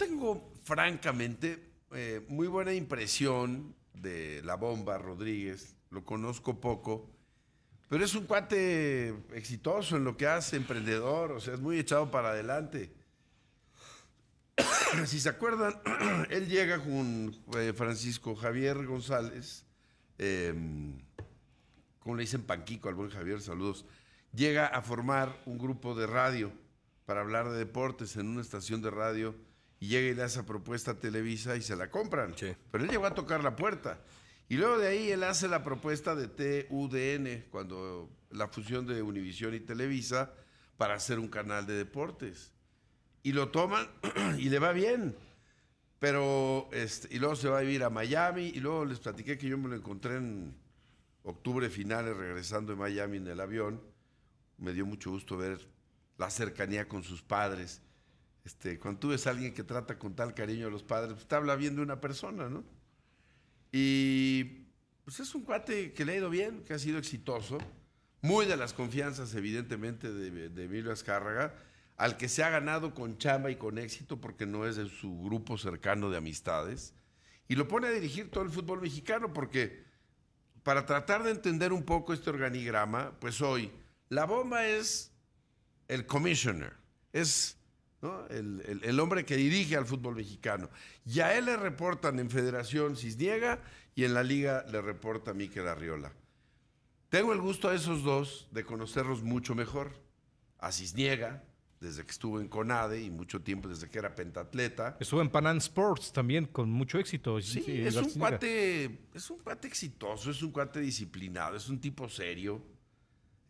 tengo, francamente, eh, muy buena impresión de la bomba Rodríguez. Lo conozco poco. Pero es un cuate exitoso en lo que hace, emprendedor, o sea, es muy echado para adelante. si se acuerdan, él llega con eh, Francisco Javier González, em, como le dicen Panquico al buen Javier, saludos, llega a formar un grupo de radio para hablar de deportes en una estación de radio y llega y le hace propuesta a Televisa y se la compran. Pero él llegó a tocar la puerta. Y luego de ahí él hace la propuesta de TUDN, cuando la fusión de Univisión y Televisa, para hacer un canal de deportes. Y lo toman y le va bien. Pero, este, y luego se va a vivir a Miami. Y luego les platiqué que yo me lo encontré en octubre finales, regresando de Miami en el avión. Me dio mucho gusto ver la cercanía con sus padres este, cuando tú ves a alguien que trata con tal cariño a los padres, pues te habla bien de una persona, ¿no? Y pues es un cuate que le ha ido bien, que ha sido exitoso, muy de las confianzas, evidentemente, de, de Emilio Azcárraga, al que se ha ganado con chamba y con éxito porque no es de su grupo cercano de amistades. Y lo pone a dirigir todo el fútbol mexicano porque para tratar de entender un poco este organigrama, pues hoy la bomba es el commissioner, es el, hombre que dirige al fútbol mexicano. Y a él le reportan en Federación Cisniega y en la Liga le reporta Miquel Arriola. Tengo el gusto a esos dos de conocerlos mucho mejor. A Cisniega, desde que estuvo en Conade y mucho tiempo desde que era pentatleta. Estuvo en Panam Sports también con mucho éxito. Sí, es un, cuate, es un cuate exitoso, es un cuate disciplinado, es un tipo serio.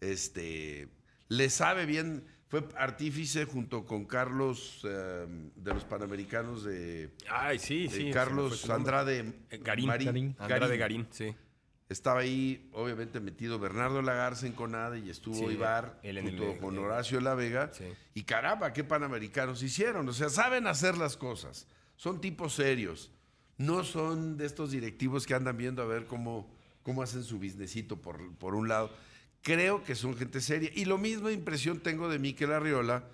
Este, le sabe bien, fue artífice junto con Carlos eh, de los Panamericanos de. Ay, sí, eh, sí. Carlos Andrade eh, Garín, Marín, Garín, Andrade Garín, sí. Estaba ahí, obviamente, metido Bernardo Lagarza en Conade y estuvo Ibar junto con Horacio La Vega. Y caramba, qué panamericanos hicieron. O sea, saben hacer las cosas. Son tipos serios. No son de estos directivos que andan viendo a ver cómo, cómo hacen su businessito por, por un lado creo que son gente seria. Y lo misma impresión tengo de Miquel Arriola,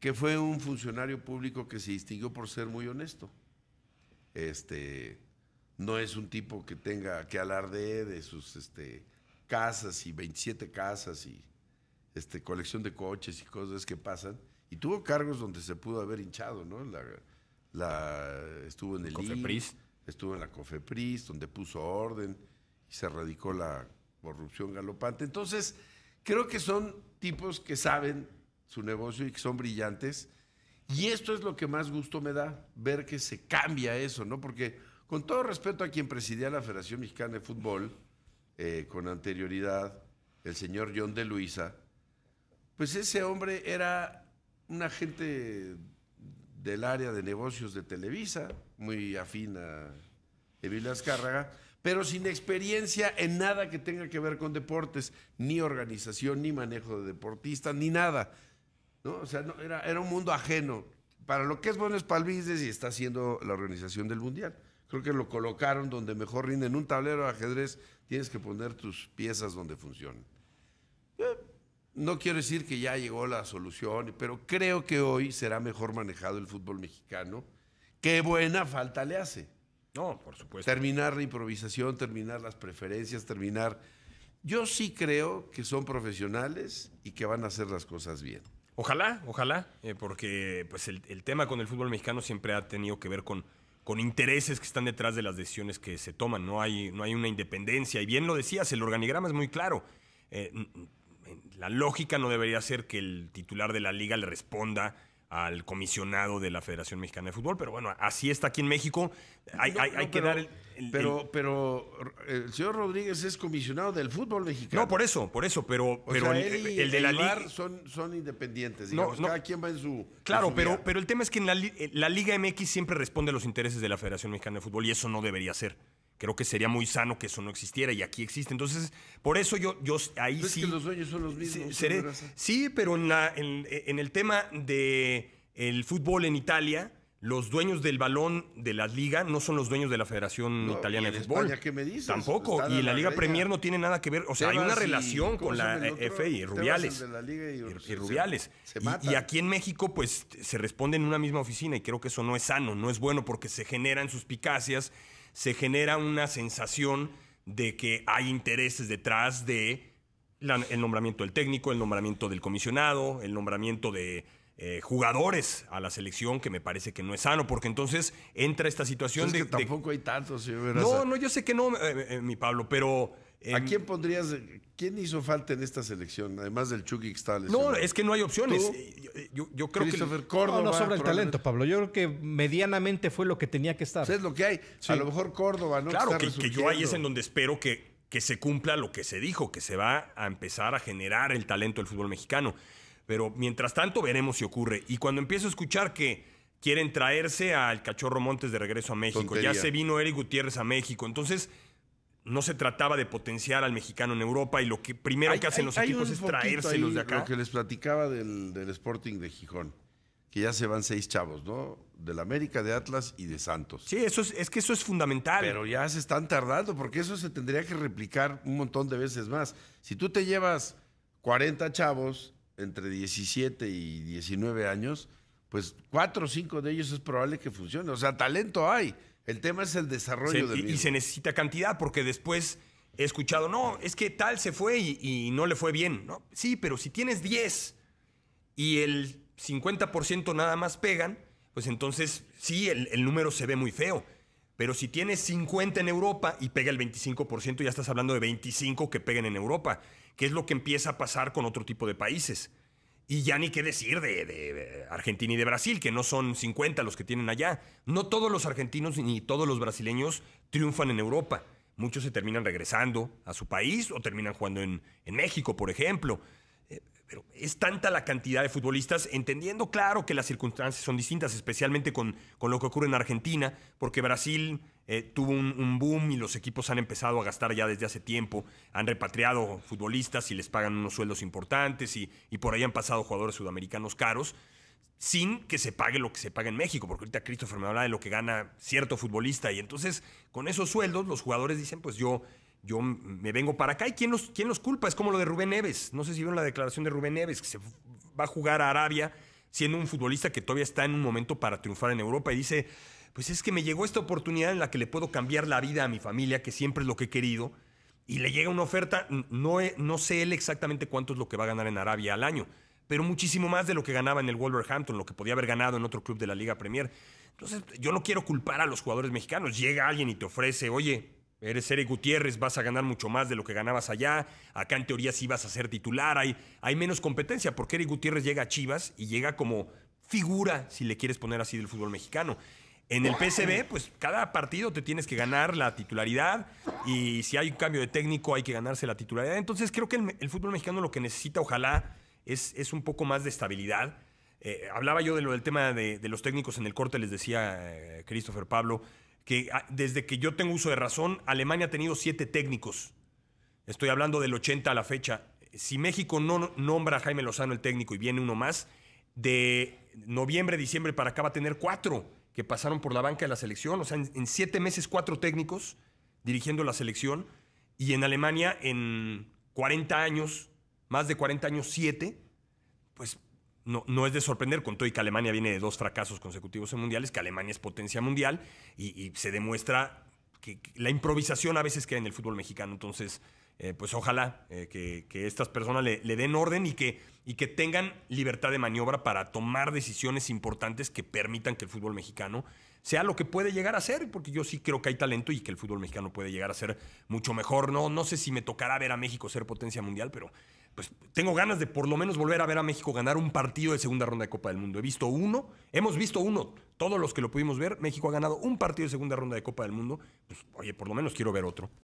que fue un funcionario público que se distinguió por ser muy honesto. Este, no es un tipo que tenga que alarde de sus este, casas y 27 casas y este, colección de coches y cosas que pasan. Y tuvo cargos donde se pudo haber hinchado, ¿no? La, estuvo en el Cofepris. E, estuvo en la Cofepris, donde puso orden y se radicó la corrupción galopante. Entonces, creo que son tipos que saben su negocio y que son brillantes. Y esto es lo que más gusto me da, ver que se cambia eso, ¿no? Porque con todo respeto a quien presidía la Federación Mexicana de Fútbol, eh, con anterioridad, el señor John de Luisa, pues ese hombre era un agente del área de negocios de Televisa, muy afín a Emilio Azcárraga, pero sin experiencia en nada que tenga que ver con deportes, ni organización, ni manejo de deportistas, ni nada. O sea, era, un mundo ajeno. Para lo que es Buenos es y está haciendo la organización del Mundial. Creo que lo colocaron donde mejor rinde. En un tablero de ajedrez tienes que poner tus piezas donde funcionen. Eh, no quiero decir que ya llegó la solución, pero creo que hoy será mejor manejado el fútbol mexicano. Qué buena falta le hace. No, por supuesto. Terminar la improvisación, terminar las preferencias, terminar... Yo sí creo que son profesionales y que van a hacer las cosas bien. Ojalá, ojalá, eh, porque pues el, tema con el fútbol mexicano siempre ha tenido que ver con, con intereses que están detrás de las decisiones que se toman. No hay, no hay una independencia. Y bien lo decías, el organigrama es muy claro. Eh, la lógica no debería ser que el titular de la liga le responda al comisionado de la Federación Mexicana de Fútbol, pero bueno, así está aquí en México. Hay, que dar el, pero, pero, el señor Rodríguez es comisionado del fútbol mexicano. No, por eso, por eso, pero, el, de la liga son, son independientes, cada quien va en su Claro, pero pero el tema es que en la, la Liga MX siempre responde a los intereses de la Federación Mexicana de Fútbol y eso no debería ser. Creo que sería muy sano que eso no existiera y aquí existe. Entonces, por eso yo, yo ahí sí sí. que los dueños son los mismos. sí, pero en, en, el tema del el fútbol en Italia, los dueños del balón de la liga no son los dueños de la Federación Italiana de Fútbol. España, ¿qué me dices? Tampoco. y la, Liga Premier no tiene nada que ver. O sea, hay una relación con la FA y Rubiales. y, Rubiales. y, aquí en México, pues se responde en una misma oficina y creo que eso no es sano, no es bueno porque se generan suspicacias se genera una sensación de que hay intereses detrás de el nombramiento del técnico, el nombramiento del comisionado, el nombramiento de eh, jugadores a la selección, que me parece que no es sano, porque entonces entra esta situación pues de, que tampoco hay tantos. no, no, yo sé que no, eh, eh, mi Pablo, pero ¿A em, quién pondrías? ¿Quién hizo falta en esta selección? Además del Chucky que No, es que no hay opciones. Eh, yo, creo que. Córdoba. No, sobra el talento, Pablo. Yo creo que medianamente fue lo que tenía que estar. Es lo que hay. A lo mejor Córdoba, ¿no? Claro, que, yo ahí es en donde espero que, que se cumpla lo que se dijo, que se va a empezar a generar el talento del fútbol mexicano. Pero mientras tanto, veremos si ocurre. Y cuando empiezo a escuchar que quieren traerse al Cachorro Montes de regreso a México, ya se vino Eric Gutiérrez a México. Entonces no se trataba de potenciar al mexicano en Europa y lo que primero que hacen los equipos es traérselos de acá. Lo que les platicaba del, Sporting de Gijón, que ya se van seis chavos, ¿no? Del América, de Atlas y de Santos. Sí, eso es, es que eso es fundamental. Pero ya se están tardando, porque eso se tendría que replicar un montón de veces más. Si tú te llevas 40 chavos entre 17 y 19 años, pues cuatro o cinco de ellos es probable que funcione. O sea, talento hay el tema es el desarrollo del y, y, se necesita cantidad porque después he escuchado, no, es que tal se fue y, no le fue bien. No, sí, pero si tienes 10 y el 50% nada más pegan, pues entonces sí, el, el, número se ve muy feo. Pero si tienes 50 en Europa y pega el 25%, ya estás hablando de 25 que peguen en Europa, que es lo que empieza a pasar con otro tipo de países. Y ya ni qué decir de, de, Argentina y de Brasil, que no son 50 los que tienen allá. No todos los argentinos ni todos los brasileños triunfan en Europa. Muchos se terminan regresando a su país o terminan jugando en, en México, por ejemplo. Pero es tanta la cantidad de futbolistas, entendiendo claro que las circunstancias son distintas, especialmente con, con lo que ocurre en Argentina, porque Brasil eh, tuvo un, boom y los equipos han empezado a gastar ya desde hace tiempo, han repatriado futbolistas y les pagan unos sueldos importantes y, y por ahí han pasado jugadores sudamericanos caros, sin que se pague lo que se paga en México, porque ahorita Christopher me habla de lo que gana cierto futbolista y entonces con esos sueldos los jugadores dicen, pues yo yo me vengo para acá. ¿Y quién los, los culpa? Es como lo de Rubén Neves. No sé si vieron la declaración de Rubén Neves, que se va a jugar a Arabia siendo un futbolista que todavía está en un momento para triunfar en Europa y dice, pues es que me llegó esta oportunidad en la que le puedo cambiar la vida a mi familia, que siempre es lo que he querido, y le llega una oferta, no, no sé él exactamente cuánto es lo que va a ganar en Arabia al año, pero muchísimo más de lo que ganaba en el Wolverhampton, lo que podía haber ganado en otro club de la Liga Premier. Entonces, yo no quiero culpar a los jugadores mexicanos. Llega alguien y te ofrece, oye, Eres Eric Gutiérrez, vas a ganar mucho más de lo que ganabas allá. Acá en teoría sí vas a ser titular. Hay, menos competencia porque Eric Gutiérrez llega a Chivas y llega como figura, si le quieres poner así, del fútbol mexicano. En el PCB, pues cada partido te tienes que ganar la titularidad y si hay un cambio de técnico hay que ganarse la titularidad. Entonces creo que el, fútbol mexicano lo que necesita, ojalá, es, un poco más de estabilidad. Eh, hablaba yo de lo del tema de, los técnicos en el corte, les decía eh, Christopher Pablo que ah, desde que yo tengo uso de razón, Alemania ha tenido siete técnicos. Estoy hablando del 80 a la fecha. Si México no nombra a Jaime Lozano el técnico y viene uno más, de noviembre, diciembre para acá va a tener cuatro que pasaron por la banca de la selección. O sea, en, siete meses cuatro técnicos dirigiendo la selección. Y en Alemania, en 40 años, más de 40 años, siete. Pues no, no es de sorprender, con todo y que Alemania viene de dos fracasos consecutivos en mundiales, que Alemania es potencia mundial y, se demuestra que, la improvisación a veces queda en el fútbol mexicano. Entonces, eh, pues ojalá eh, que, estas personas le, den orden y que, y que tengan libertad de maniobra para tomar decisiones importantes que permitan que el fútbol mexicano sea lo que puede llegar a ser, porque yo sí creo que hay talento y que el fútbol mexicano puede llegar a ser mucho mejor. No, no sé si me tocará ver a México ser potencia mundial, pero pues tengo ganas de por lo menos volver a ver a México ganar un partido de segunda ronda de Copa del Mundo. He visto uno, hemos visto uno, todos los que lo pudimos ver, México ha ganado un partido de segunda ronda de Copa del Mundo. Pues, oye, por lo menos quiero ver otro.